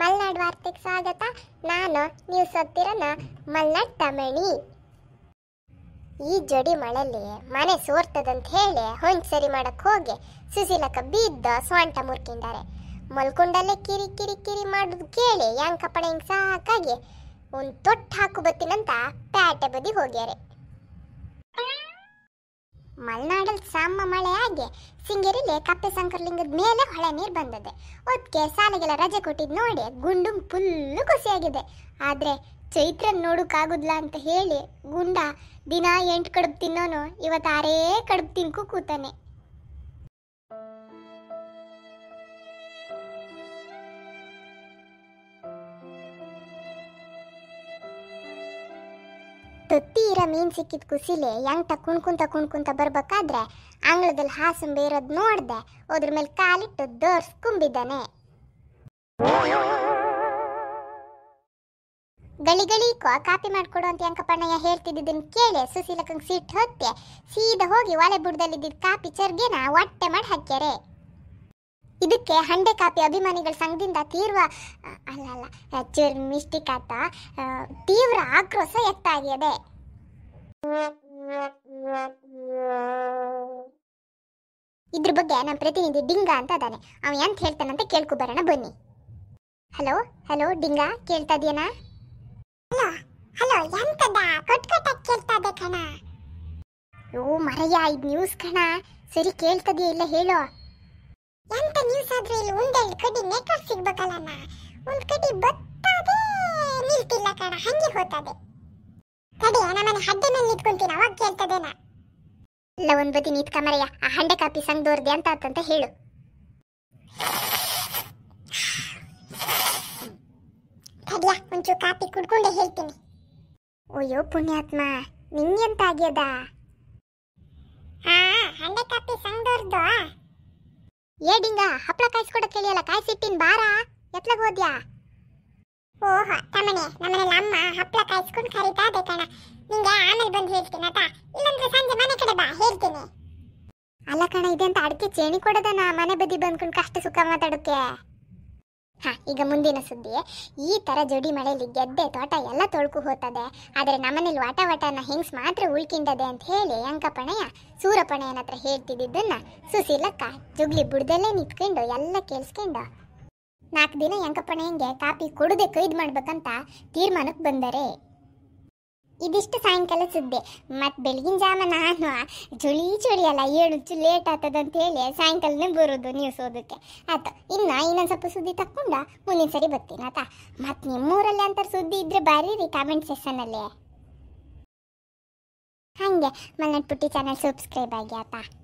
ಮಲ್ನಾಡ್ ವಾರ್ತೆಗೆ ಸ್ವಾಗತ ನಾನು ನೀವು ಸತ್ತಿರನ ಮಲ್ನಾಡ್ ತಮಿಳಿ ಈ ಜಡಿ ಮಳೆಲಿ ಮನೆ ಸೋರ್ತದಂತ ಹೇಳಿ ಹೊಂಚ್ ಸರಿ ಮಾಡಕ್ ಹೋಗಿ ಸುಶೀಲಕ ಬಿದ್ದ ಸ್ವಂಟ ಮುರ್ಕಿಂದಾರೆ ಮಲ್ಕೊಂಡಲ್ಲೇ ಕಿರಿ ಕಿರಿ ಕಿರಿ ಮಾಡೋದು ಕೇಳಿ ಯಾಂಕಪ್ಪಣ ಹಿಂಗೆ ಸಾಕಾಗಿ ಒಂದು ತೊಟ್ಟು ಹಾಕು ಬತ್ತಿನಂತ ಪ್ಯಾಟೆ ಬದಿ ಹೋಗ್ಯಾರೆ ಮಲೆನಾಡಲ್ಲಿ ಸಾಮ ಮಳೆ ಆಗಿ ಸಿಂಗೇರಿಲಿ ಕಪ್ಪೆ ಸಂಕರ್ಲಿಂಗದ ಮೇಲೆ ಹೊಳೆ ನೀರು ಬಂದದೆ ಅದಕ್ಕೆ ಸಾಲಿಗೆಲ್ಲ ರಜೆ ಕೊಟ್ಟಿದ್ದು ನೋಡಿ ಗುಂಡು ಫುಲ್ಲು ಖುಷಿಯಾಗಿದೆ ಆದರೆ ಚೈತ್ರ ನೋಡೋಕ್ಕಾಗುದಿಲ್ಲ ಅಂತ ಹೇಳಿ ಗುಂಡ ದಿನ ಎಂಟು ಕಡುಬು ತಿನ್ನೋನು ಇವತ್ತು ಆರೇ ಕಡುಬು ತಿನ್ಕು ಕೂತಾನೆ ತೊತ್ತಿ ಮೀನ್ ಮೀನು ಸಿಕ್ಕಿದ ಕುಸಿಲೆ ಎಂಟ ಕುಣ್ಕುಂತ ಕುಣ್ಕುಂತ ಬರ್ಬೇಕಾದ್ರೆ ಅಂಗಳದಲ್ಲಿ ಹಾಸಂಬೆ ಇರೋದ್ ನೋಡ್ದೆ ಅದ್ರ ಮೇಲೆ ಕಾಲಿಟ್ಟು ಕುಂಬಿದ್ದಾನೆ ಗಳಿ ಕೋ ಕಾಪಿ ಮಾಡ್ಕೊಡು ಅಂತ ಅಂಕಪ್ಪಣ್ಣಯ್ಯ ಹೇಳ್ತಿದ್ದನ್ ಕೇಳಿ ಸುಶೀಲಕ್ಕಂಗೆ ಸಿಟ್ಟು ಹೊತ್ತೆ ಸೀದಾ ಹೋಗಿ ಒಲೆ ಬುಡದಲ್ಲಿದ್ದಿದ್ದ ಕಾಪಿ ಚರ್ಗೆನ ಒಟ್ಟೆ ಮಾಡಿ ಹಾಕ್ಯಾರೆ ಇದಕ್ಕೆ ಹಂಡೆ ಕಾಪಿ ಅಭಿಮಾನಿಗಳ ಸಂಘದಿಂದ ತೀವ್ರ ಅಲ್ಲ ಅಲ್ಲ ಚೂರ್ ಮಿಸ್ಟಿಕ್ ಆತ ತೀವ್ರ ಆಕ್ರೋಶ ವ್ಯಕ್ತ ಆಗಿದೆ ಇದ್ರ ಬಗ್ಗೆ ನಮ್ಮ ಪ್ರತಿನಿಧಿ ಡಿಂಗಾ ಅಂತ ಅದಾನೆ ಅವ ಎಂತ ಹೇಳ್ತಾನಂತ ಕೇಳ್ಕೊ ಬರೋಣ ಬನ್ನಿ ಹಲೋ ಹಲೋ ಡಿಂಗಾ ಕೇಳ್ತಾ ಇದೆಯನಾ ಹಲೋ ಹಲೋ ಎಂತದ ಕಟ್ಕಟ್ಟಾಗಿ ಕೇಳ್ತಾ ಇದೆ ಕಣ ಓ ಮರೆಯ ಇದು ನ್ಯೂಸ್ ಕಣ ಸರಿ ಕೇಳ್ತದೆಯಾ ಇಲ್ಲ ಹೇಳೋ ಎಂತ ನ್ಯೂಸ್ ಆದ್ರೂ ಇಲ್ಲಿ ಒಂದೆರಡು ಕಡಿ ನೆಟ್ವರ್ಕ್ ಸಿಗ್ಬೇಕಲ್ಲಣ್ಣ ಒಂದ್ ಕಡಿ ಬತ್ತಾದೆ ನಿಲ್ತಿಲ್ಲ ಕಣ ಹಂಗೆ ಹೋತದೆ ತಡೆಯ ನಮ್ಮನೆ ಹಡ್ಡೆ ಮೇಲೆ ನಿಂತ್ಕೊಂತೀನಿ ಅವಾಗ ಕೇಳ್ತದೇನ ಇಲ್ಲ ಒಂದ್ ಬದಿ ನಿಂತ್ಕಮರಯ್ಯ ಆ ಹಂಡೆ ಕಾಪಿ ಸಂಗದೋರ್ದೆ ಅಂತ ಆತಂತ ಹೇಳು ತಡೆಯ ಒಂಚೂರು ಕಾಪಿ ಕುಡ್ಕೊಂಡೆ ಹೇಳ್ತೀನಿ ಅಯ್ಯೋ ಪುಣ್ಯಾತ್ಮ ನಿಂಗೆಂತ ಆಗ್ಯದ ಹಾ ಹಂಡೆ ಕಾಪಿ ಸಂಗದೋರ್ದು ಏಡಿಂಗ ಹಪ್ಪಳ ಕಾಯಿಸ್ಕೊಡಕ್ ಹೇಳಿಯಲ್ಲ ಕಾಯಿಸಿಟ್ಟಿನ ಬಾರ ಎತ್ಲಗ್ ಹೋದ್ಯಾ ಓಹೋ ತಮ್ಮನೆ ನಮ್ಮನೆ ಅಮ್ಮ ಹಪ್ಪಳ ಕಾಯಿಸ್ಕೊಂಡು ಕರೀತಾ ಇದೆ ಕಣ ನಿಂಗೆ ಆಮೇಲೆ ಬಂದು ಹೇಳ್ತೀನಿ ಇಲ್ಲಂದ್ರೆ ಸಂಜೆ ಮನೆ ಕಡೆ ಬಾ ಹೇಳ್ತೀನಿ ಅಲ್ಲ ಕಣ ಅಂತ ಅಡಿಕೆ ಚೇಣಿ ಕೊಡೋದನ ಮನೆ ಬದಿ ಬಂದ್ಕೊಂಡು ಕಷ್ಟ ಸುಖ ಮಾತಾಡೋಕೆ ಹಾ ಈಗ ಮುಂದಿನ ಸುದ್ದಿ ಈ ತರ ಜೋಡಿ ಮಳೆಯಲ್ಲಿ ಗೆದ್ದೆ ತೋಟ ಎಲ್ಲ ತೊಳ್ಕು ಹೋತದೆ ಆದರೆ ನಮ್ಮನೇಲಿ ವಾಟ ವಾಟನ ಹೆಂಗ್ಸ್ ಮಾತ್ರ ಉಳ್ಕಿಂದದೆ ಅಂತ ಹೇಳಿ ಅಂಕಪಣೆಯ ಸೂರಪಣೆಯನ ಹತ್ರ ಹೇಳ್ತಿದ್ದಿದ್ದನ್ನ ಸುಸಿಲಕ್ಕ ಜುಗ್ಲಿ ಬುಡ್ದಲ್ಲೇ ನಿಂತ್ಕೊಂಡು ಎಲ್ಲ ಕೇಳಿಸ್ಕೊಂಡು ನಾಲ್ಕು ದಿನ ಯಂಕಪ್ಪಣೆ ಹೆಂಗೆ ಕಾಪಿ ಕೊಡದೆ ಕೈದ್ ಮಾಡ್ಬೇಕಂತ ತೀರ್ಮಾನಕ್ಕೆ ಬಂದರೆ ಇದಿಷ್ಟು ಸಾಯಂಕಾಲ ಸುದ್ದಿ ಮತ್ತು ಬೆಳಗಿನ ಜಾಮ ನಾನು ಚುಳಿ ಚುಳಿ ಅಲ್ಲ ಚು ಲೇಟ್ ಅಂತ ಹೇಳಿ ಸಾಯಂಕಾಲನೇ ಬರೋದು ನೀವು ಸೋದಕ್ಕೆ ಆಯ್ತು ಇನ್ನು ಇನ್ನೊಂದು ಸ್ವಲ್ಪ ಸುದ್ದಿ ತಕ್ಕೊಂಡ ಮುಂದಿನ ಸರಿ ಬರ್ತೀನಿ ಆಯ್ತಾ ಮತ್ತು ನಿಮ್ಮೂರಲ್ಲಿ ಅಂತ ಸುದ್ದಿ ಇದ್ರೆ ಬರೀರಿ ಕಾಮೆಂಟ್ ಸೆಷನಲ್ಲಿ ಹಾಗೆ ಮಲ್ನಾಡ್ ಪುಟ್ಟಿ ಚಾನೆಲ್ ಸಬ್ಸ್ಕ್ರೈಬ್ ಆಗಿ ಆಯ್ತಾ